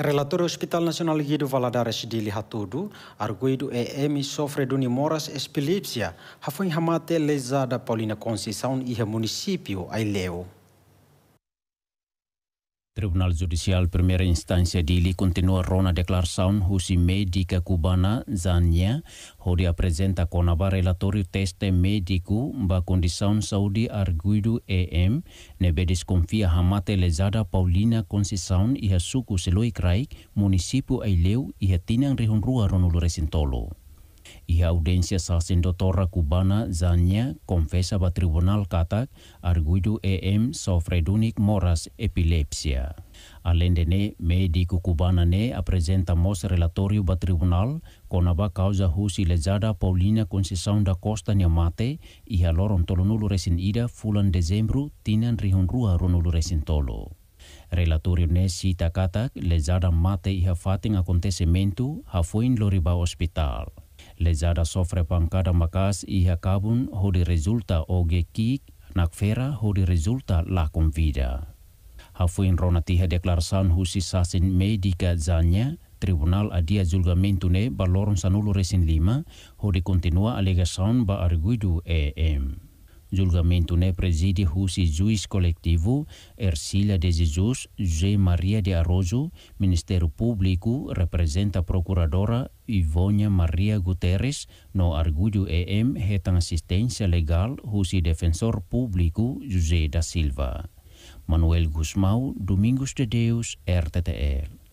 Relator Hospital Nacional Guido Valadares Dili Hatudu, arguido EM sofre de unimoras epilepsia, hafun hamate lesada Paulina Conceição e município Aileu. Tribunal Judicial Primera Instancia di Ili continuerà una declarazione husi medica cubana Zania, onde apresenta con a relatório teste médico ba condição saúde arguido EM, nebe desconfia hamate lesada Paulina Conceição e a suco Seloi Craig, município Aileu e a tinang rehunrua E a audiência kubana zanya konfesa confessava tribunal Katak arguido EM sofre dunik moras epilepsia. Além de ne, médico cubana ne apresentamos relatorio ba tribunal konaba causa husi lezada Paulina Conceição da Costa Niamate e a lorontolonulu recin ida fulan dezembru tinan rihonrua ronulu recin tolo. Relatorio ne sita katak lezada mate e a fatem acontecimento lori ba Hospital. Lezada sofre Pangkada macas iha kabun hodi resulta oge kik nak fera hodi resulta lakum vida. Hafuin ronatija declaração husi sasin medika zanya, tribunal adia julgamento ne baloron sanulu resin lima, hodi kontinua alegação ba arguidu EM. Julgamento né preside husi juiz coletivo Ercília de Jesus, J Maria de Arrojo, Ministério Público, representa a procuradora Ivônia Maria Guterres, no argudio EM reta assistência legal husi defensor público José da Silva. Manuel Guzmão, Domingos de Deus, RTTL.